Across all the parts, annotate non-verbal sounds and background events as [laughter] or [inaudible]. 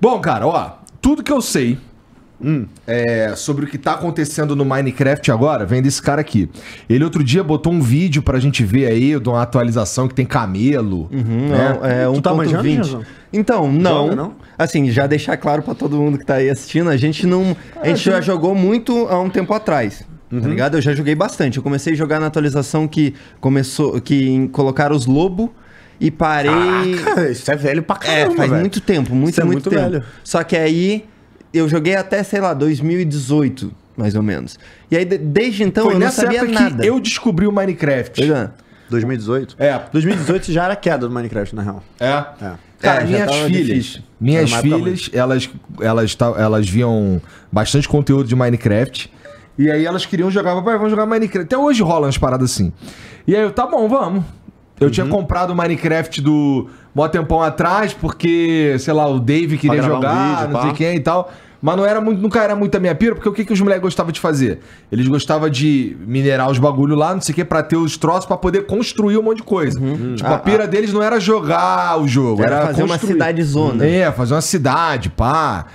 Bom, cara, ó, tudo que eu sei hum, é, sobre o que tá acontecendo no Minecraft agora vem desse cara aqui. Ele outro dia botou um vídeo pra gente ver aí de uma atualização que tem camelo. Uhum, né? é, um tá manjando, 20. Então, não. não. Assim, já deixar claro para todo mundo que tá aí assistindo, a gente não. a gente já jogou muito há um tempo atrás. Tá uhum. Tá ligado? Eu já joguei bastante. Eu comecei a jogar na atualização que começou. que colocaram os lobo e parei. Caraca, isso é velho pra é, caramba. É, faz velho. muito tempo, muito, isso é muito, muito tempo. Velho. Só que aí eu joguei até, sei lá, 2018, mais ou menos. E aí, desde então, Foi eu não sabia nada. eu descobri o Minecraft. Pois 2018? É. 2018 é. já era queda do Minecraft, na real. É? É. Cara, é, minhas filhas, difícil. minhas filhas, elas, elas, elas viam bastante conteúdo de Minecraft. E aí elas queriam jogar, papai, vamos jogar Minecraft. Até hoje rola umas paradas assim. E aí eu, tá bom, vamos. Eu uhum. tinha comprado o Minecraft do mó tempão atrás, porque, sei lá, o Dave queria jogar, um vídeo, não pá. sei quem e tal. Mas não era muito, nunca era muito a minha pira, porque o que, que os moleques gostavam de fazer? Eles gostavam de minerar os bagulho lá, não sei o que, pra ter os troços pra poder construir um monte de coisa. Uhum. Tipo, ah, a pira ah. deles não era jogar o jogo, era, era fazer construir. uma cidade zona. É, fazer uma cidade, pá.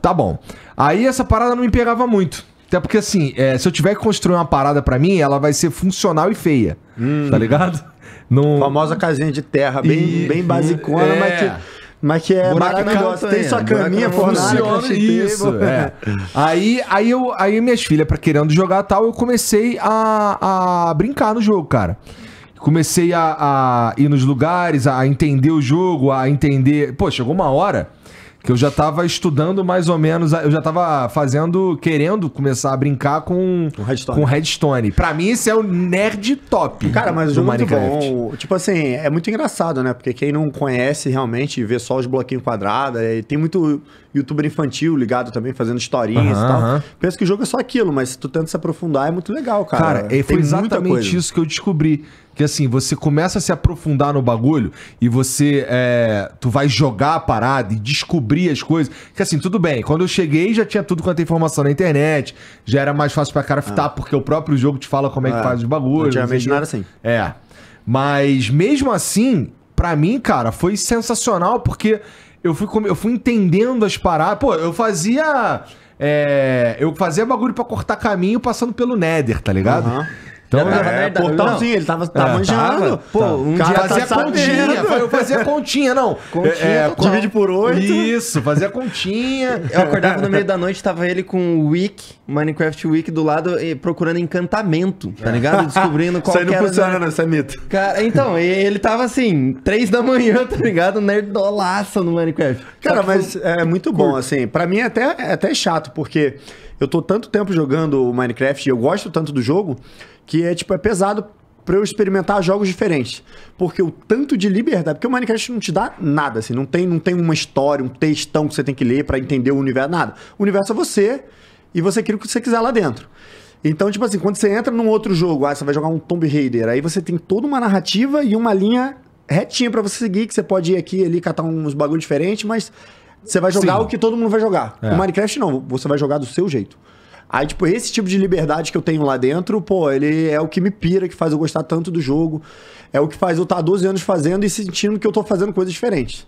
Tá bom. Aí essa parada não me pegava muito. Até porque, assim, é, se eu tiver que construir uma parada para mim, ela vai ser funcional e feia. Hum. Tá ligado? [laughs] Num... Famosa casinha de terra, bem, e... bem basicona, é. mas que. Mas que é buraco maravilhoso. Né? Tem sua é, caminha, funciona isso. É. [laughs] aí, aí, eu, aí minhas filhas, pra querendo jogar tal, eu comecei a, a brincar no jogo, cara. Comecei a, a ir nos lugares, a entender o jogo, a entender. Pô, chegou uma hora que eu já tava estudando mais ou menos, eu já tava fazendo, querendo começar a brincar com um Redstone. com Redstone. Para mim isso é o nerd top. Cara, mas o jogo é Minecraft. muito bom. Tipo assim, é muito engraçado, né? Porque quem não conhece realmente vê só os bloquinhos quadrados, tem muito youtuber infantil ligado também fazendo historinhas uhum, e tal. Uhum. Penso que o jogo é só aquilo, mas se tu tenta se aprofundar é muito legal, cara. Cara, foi exatamente isso que eu descobri. Que assim, você começa a se aprofundar no bagulho e você é, tu vai jogar a parada e descobrir descobrir as coisas. Que assim, tudo bem, quando eu cheguei já tinha tudo quanto é informação na internet, já era mais fácil pra cara fitar, ah. porque o próprio jogo te fala como é, que é. faz os bagulhos. Antigamente não era assim. É. Mas mesmo assim, pra mim, cara, foi sensacional, porque eu fui, eu fui entendendo as paradas. Pô, eu fazia. É, eu fazia bagulho para cortar caminho passando pelo Nether, tá ligado? Uhum. Então, é, merda, portãozinho, ele tava, tava é, manjando. Tava, pô, tá. um cara, dia fazia tá continha, eu [laughs] fazia continha, não. Continha, é, é divide por oito. Isso, fazia continha. Eu acordava no meio da noite, tava ele com o Wiki, Minecraft Wiki do lado, e procurando encantamento, tá ligado? Descobrindo qual Isso aí não funciona, né? Isso é mito. Cara, então, ele tava assim, três da manhã, [laughs] tá ligado? Nerdolaça no Minecraft. Cara, mas foi... é muito bom, assim. Pra mim é até, é até chato, porque eu tô tanto tempo jogando o Minecraft e eu gosto tanto do jogo que é, tipo, é pesado para eu experimentar jogos diferentes. Porque o tanto de liberdade. Porque o Minecraft não te dá nada, assim. Não tem, não tem uma história, um textão que você tem que ler para entender o universo, nada. O universo é você e você cria o que você quiser lá dentro. Então, tipo assim, quando você entra num outro jogo, ah, você vai jogar um Tomb Raider, aí você tem toda uma narrativa e uma linha retinha para você seguir, que você pode ir aqui ali catar uns bagulho diferente, mas você vai jogar Sim. o que todo mundo vai jogar. É. O Minecraft não, você vai jogar do seu jeito. Aí, tipo, esse tipo de liberdade que eu tenho lá dentro, pô, ele é o que me pira, que faz eu gostar tanto do jogo. É o que faz eu estar tá 12 anos fazendo e sentindo que eu tô fazendo coisas diferentes.